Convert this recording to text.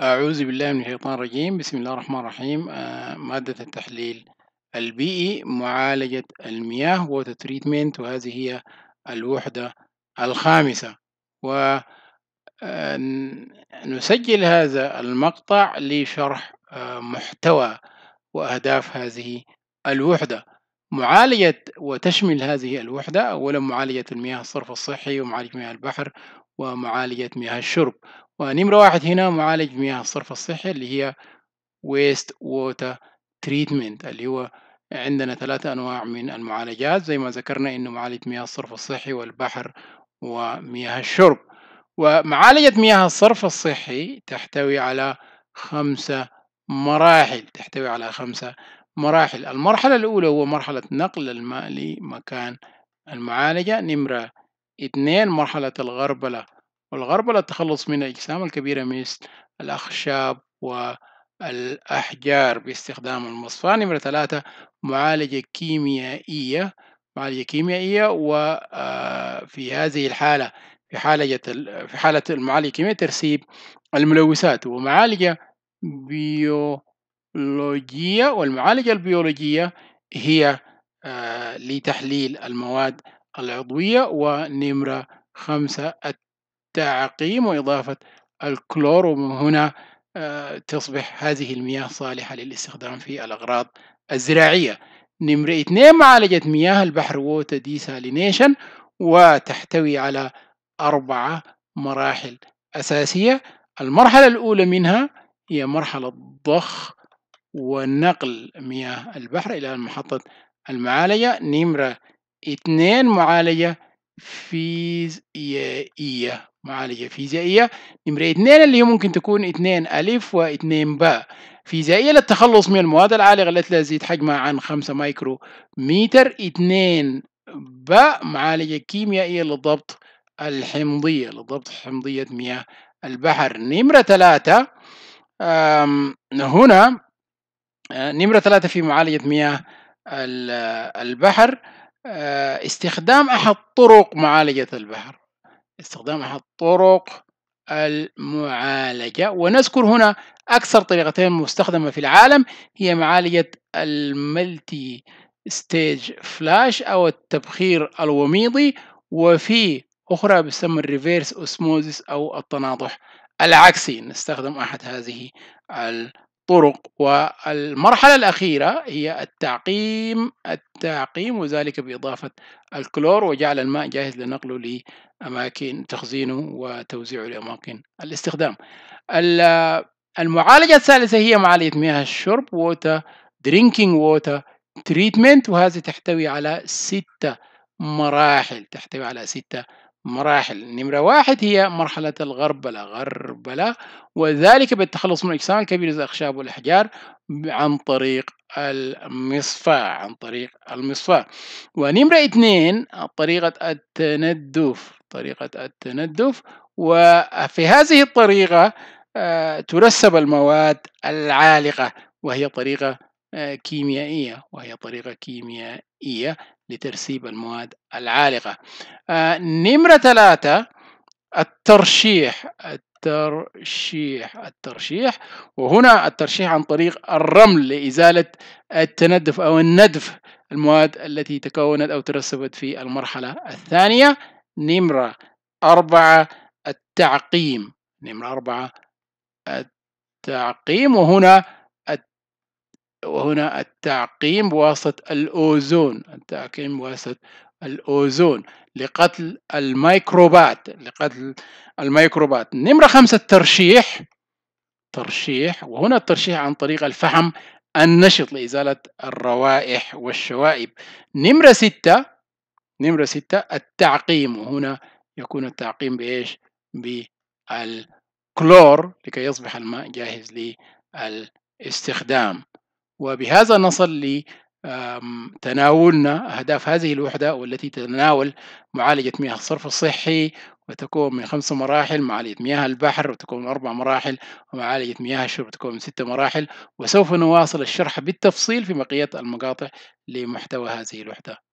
أعوذ بالله من الشيطان الرجيم بسم الله الرحمن الرحيم آه، مادة التحليل البيئي معالجة المياه وتريتمنت وهذه هي الوحدة الخامسة ونسجل آه، هذا المقطع لشرح آه، محتوى وأهداف هذه الوحدة معالجة وتشمل هذه الوحدة أولا معالجة المياه الصرف الصحي ومعالجة مياه البحر ومعالجة مياه الشرب ونمرة واحد هنا معالج مياه الصرف الصحي اللي هي ويست ووتر تريتمنت اللي هو عندنا ثلاثة أنواع من المعالجات زي ما ذكرنا إنه معالجة مياه الصرف الصحي والبحر ومياه الشرب ومعالجة مياه الصرف الصحي تحتوي على خمسة مراحل تحتوي على خمسة مراحل المرحلة الأولى هو مرحلة نقل الماء لمكان المعالجة نمرة اثنين مرحلة الغربلة والغربلة التخلص من الأجسام الكبيرة مثل الأخشاب والأحجار باستخدام المصفاة نمرة ثلاثة معالجة كيميائية معالجة كيميائية وفي آه، هذه الحالة في حالة في حالة المعالجة الكيميائية ترسيب الملوثات ومعالجة بيولوجية والمعالجة البيولوجية هي آه، لتحليل المواد العضوية ونمرة خمسة التعقيم وإضافة الكلور ومن هنا آه، تصبح هذه المياه صالحة للاستخدام في الأغراض الزراعية نمرة اثنين معالجة مياه البحر ووتر ديسالينيشن وتحتوي على أربعة مراحل أساسية المرحلة الأولى منها هي مرحلة ضخ ونقل مياه البحر إلى محطة المعالجة نمرة اثنين معالجة فيزيائية معالجة فيزيائية نمرة اثنين اللي هي ممكن تكون اثنين ألف واثنين باء فيزيائية للتخلص من المواد العالقة التي لا تزيد حجمها عن خمسة مايكرو متر اثنين باء معالجة كيميائية للضبط الحمضية لضبط حمضية مياه البحر نمرة ثلاثة هنا آه، نمرة ثلاثة في معالجة مياه البحر آه، استخدام أحد طرق معالجة البحر استخدام أحد طرق المعالجة ونذكر هنا أكثر طريقتين مستخدمة في العالم هي معالجة الملتي ستيج فلاش أو التبخير الوميضي وفي أخرى بتسمى الريفيرس أوسموزيس أو التناضح العكسي نستخدم أحد هذه الطرق الطرق والمرحلة الأخيرة هي التعقيم التعقيم وذلك بإضافة الكلور وجعل الماء جاهز لنقله لأماكن تخزينه وتوزيعه لأماكن الاستخدام المعالجة الثالثة هي معالجة مياه الشرب water drinking water treatment وهذه تحتوي على ستة مراحل تحتوي على ستة مراحل نمرة واحد هي مرحلة الغربلة غربلة وذلك بالتخلص من الأجسام الكبيرة زي الأخشاب والأحجار عن طريق المصفاة عن طريق المصفاة ونمرة اثنين طريقة التندف طريقة التندف وفي هذه الطريقة آه، ترسب المواد العالقة وهي طريقة آه، كيميائية وهي طريقة كيميائية لترسيب المواد العالقة آه، نمرة ثلاثة الترشيح الترشيح الترشيح وهنا الترشيح عن طريق الرمل لإزالة التندف أو الندف المواد التي تكونت أو ترسبت في المرحلة الثانية نمرة أربعة التعقيم نمرة أربعة التعقيم وهنا وهنا التعقيم بواسطة الأوزون التعقيم بواسطة الأوزون لقتل الميكروبات لقتل الميكروبات نمرة خمسة الترشيح ترشيح وهنا الترشيح عن طريق الفحم النشط لإزالة الروائح والشوائب نمرة ستة نمرة ستة التعقيم وهنا يكون التعقيم بإيش بالكلور لكي يصبح الماء جاهز للاستخدام وبهذا نصل لتناولنا أهداف هذه الوحدة والتي تتناول معالجة مياه الصرف الصحي وتكون من خمس مراحل معالجة مياه البحر وتكون من أربع مراحل ومعالجة مياه الشرب تكون من ست مراحل وسوف نواصل الشرح بالتفصيل في بقية المقاطع لمحتوى هذه الوحدة